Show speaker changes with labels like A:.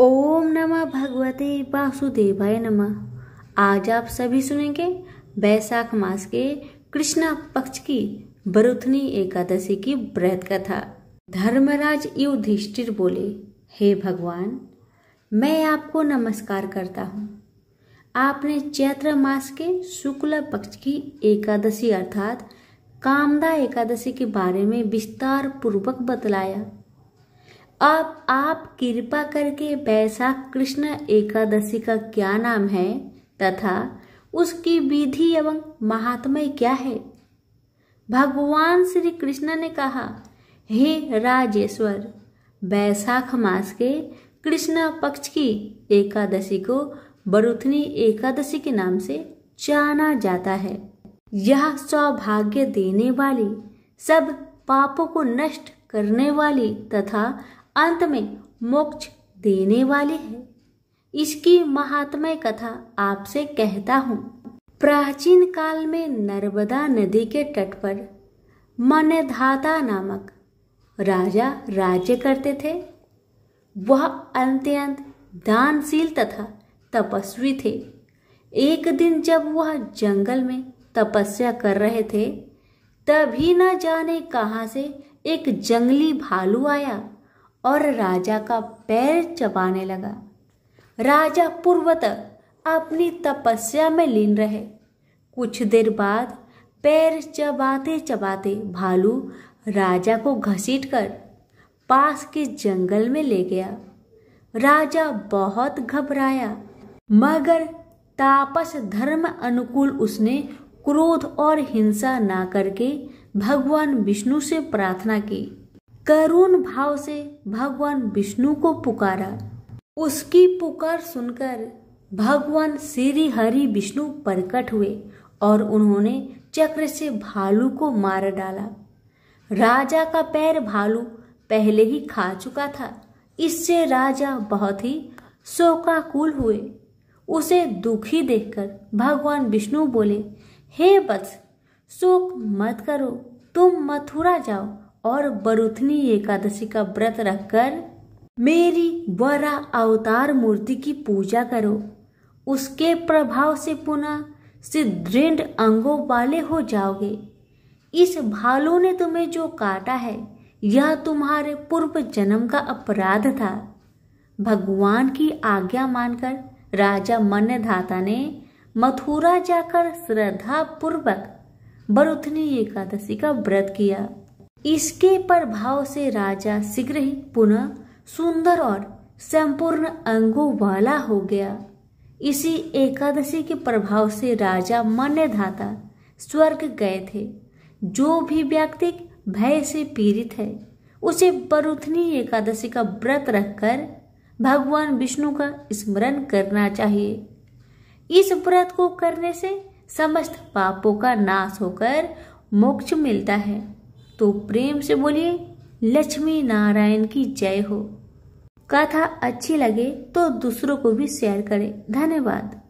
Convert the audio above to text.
A: ओम नमः भगवते वासुदेवाय नमः आज आप सभी सुनेंगे बैसाख मास के कृष्णा पक्ष की बरुथनी एकादशी की व्रत कथा धर्मराज युधिष्ठिर बोले हे भगवान मैं आपको नमस्कार करता हूँ आपने चैत्र मास के शुक्ल पक्ष की एकादशी अर्थात कामदा एकादशी के बारे में विस्तार पूर्वक बतलाया अब आप कृपा करके बैसाख कृष्ण एकादशी का क्या नाम है तथा उसकी विधि एवं महात्मय क्या है भगवान श्री कृष्ण ने कहा हे राजेश्वर बैसाख मास के कृष्ण पक्ष की एकादशी को बरुथनी एकादशी के नाम से जाना जाता है यह सौभाग्य देने वाली सब पापों को नष्ट करने वाली तथा अंत में मोक्ष देने वाले हैं इसकी महात्मय कथा आपसे कहता हूँ प्राचीन काल में नर्मदा नदी के तट पर मनधाता नामक राजा राज्य करते थे वह अंत्यंत दानशील तथा तपस्वी थे एक दिन जब वह जंगल में तपस्या कर रहे थे तभी न जाने कहाँ से एक जंगली भालू आया और राजा का पैर चबाने लगा राजा पूर्वत अपनी तपस्या में लीन रहे कुछ देर बाद पैर चबाते चबाते भालू राजा को घसीटकर पास के जंगल में ले गया राजा बहुत घबराया मगर तापस धर्म अनुकूल उसने क्रोध और हिंसा ना करके भगवान विष्णु से प्रार्थना की करुण भाव से भगवान विष्णु को पुकारा उसकी पुकार सुनकर भगवान श्री हरि विष्णु प्रकट हुए और उन्होंने चक्र से भालू को मार डाला राजा का पैर भालू पहले ही खा चुका था इससे राजा बहुत ही शोकाकुल हुए उसे दुखी देखकर भगवान विष्णु बोले हे बस शोक मत करो तुम मथुरा जाओ और बरुथनी एकादशी का व्रत रखकर मेरी वरा अवतार मूर्ति की पूजा करो उसके प्रभाव से पुनः सिद्ध अंगों वाले हो जाओगे इस भालू ने तुम्हें जो काटा है यह तुम्हारे पूर्व जन्म का अपराध था भगवान की आज्ञा मानकर राजा मन्यधाता ने मथुरा जाकर श्रद्धा पूर्वक बरुथनी एकादशी का व्रत किया इसके प्रभाव से राजा शीघ्र ही पुनः सुंदर और संपूर्ण अंगों वाला हो गया इसी एकादशी के प्रभाव से राजा मन्यधाता स्वर्ग गए थे जो भी व्यक्ति भय से पीड़ित है उसे बरुथनी एकादशी का व्रत रखकर भगवान विष्णु का स्मरण करना चाहिए इस व्रत को करने से समस्त पापों का नाश होकर मोक्ष मिलता है तो प्रेम से बोलिए लक्ष्मी नारायण की जय हो कथा अच्छी लगे तो दूसरों को भी शेयर करें धन्यवाद